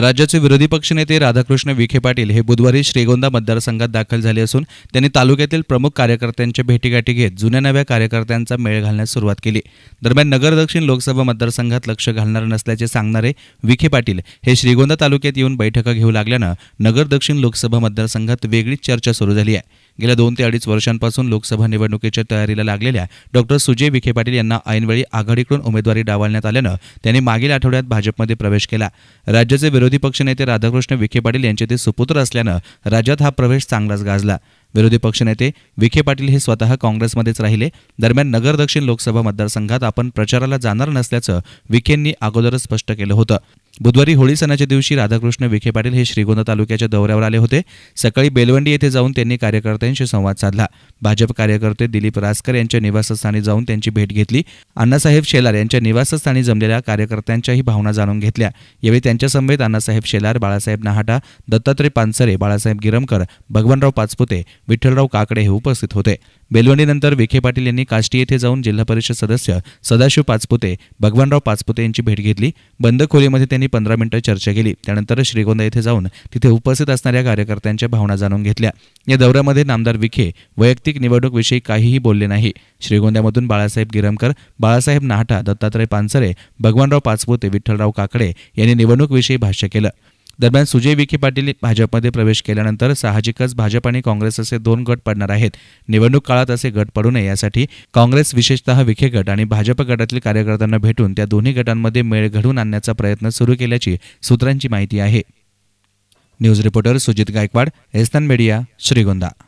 राज्याचे विरोधी पक्षनेते राधाकृष्ण विखे पाटील हे बुधवारी श्रीगोंदा मतदारसंघात दाखल झाले असून त्यांनी तालुक्यातील प्रमुख कार्यकर्त्यांच्या भेटीगाठी घेत जुन्या नव्या कार्यकर्त्यांचा मेळ घालण्यास सुरुवात केली दरम्यान नगर दक्षिण लोकसभा मतदारसंघात लक्ष घालणार नसल्याचे सांगणारे विखे पाटील हे श्रीगोंदा तालुक्यात येऊन बैठका घेऊ लागल्यानं नगर दक्षिण लोकसभा मतदारसंघात वेगळीच चर्चा सुरू झाली आहे गेल्या दोन ते अडीच वर्षांपासून लोकसभा निवडणुकीच्या तयारीला लागलेल्या डॉक्टर सुजय विखे पाटील यांना ऐनवेळी आघाडीकडून उमेदवारी डावलण्यात आल्यानं त्यांनी मागील आठवड्यात भाजपमध्ये प्रवेश केला राज्याचे विरोध विरोधी पक्षनेते राधाकृष्ण विखे पाटील यांचे ते सुपुत्र असल्यानं राज्यात हा प्रवेश चांगलाच गाजला विरोधी पक्षनेते विखे पाटील हे स्वतः काँग्रेसमध्येच राहिले दरम्यान नगर दक्षिण लोकसभा मतदारसंघात आपण प्रचाराला जाणार नसल्याचं विखेंनी अगोदरच स्पष्ट केलं होतं बुधवारी होळी सणाच्या दिवशी राधाकृष्ण विखे पाटील हे श्रीगोंदा तालुक्याच्या दौऱ्यावर आले होते सकाळी बेलवंडी येथे जाऊन त्यांनी कार्यकर्त्यांशी संवाद साधला भाजप कार्यकर्ते दिलीप रासकर यांच्या निवासस्थानी जाऊन त्यांची भेट घेतली अण्णासाहेब शेलार यांच्या निवासस्थानी जमलेल्या कार्यकर्त्यांच्याही भावना जाणून घेतल्या यावेळी त्यांच्यासमवेत अण्णासाहेब शेलार बाळासाहेब नहाटा दत्तात्रय पानसरे बाळासाहेब गिरमकर भगवानराव पाचपुते विठ्ठलराव काकडे हे उपस्थित होते बेलवंडीनंतर विखे पाटील यांनी काष्टी येथे जाऊन जिल्हा परिषद सदस्य सदाशिव पाचपुते भगवानराव पाचपुते यांची भेट घेतली बंद खोलीमध्ये त्यांनी पंधरा मिनिटं चर्चा केली त्यानंतर श्रीगोंदा येथे जाऊन तिथे उपस्थित असणाऱ्या कार्यकर्त्यांच्या भावना जाणून घेतल्या या दौऱ्यामध्ये नामदार विखे वैयक्तिक निवडणूकविषयी काहीही बोलले नाही श्रीगोंद्यामधून बाळासाहेब गिरमकर बाळासाहेब नाहटा दत्तात्रय पानसरे भगवानराव पाचपुते विठ्ठलराव काकडे यांनी निवडणूकविषयी भाष्य केलं दरम्यान सुजय विखे पाटील भाजपमध्ये प्रवेश केल्यानंतर साहजिकच भाजप आणि काँग्रेस असे दोन गट पडणार आहेत निवडणूक काळात असे गट पडू नये यासाठी काँग्रेस विशेषतः विखे गट आणि भाजप गटातील कार्यकर्त्यांना भेटून त्या दोन्ही गटांमध्ये मेळ घडवून आणण्याचा प्रयत्न सुरू केल्याची सूत्रांची माहिती आहे न्यूज रिपोर्टर सुजित गायकवाड एस्तान मीडिया श्रीगोंदा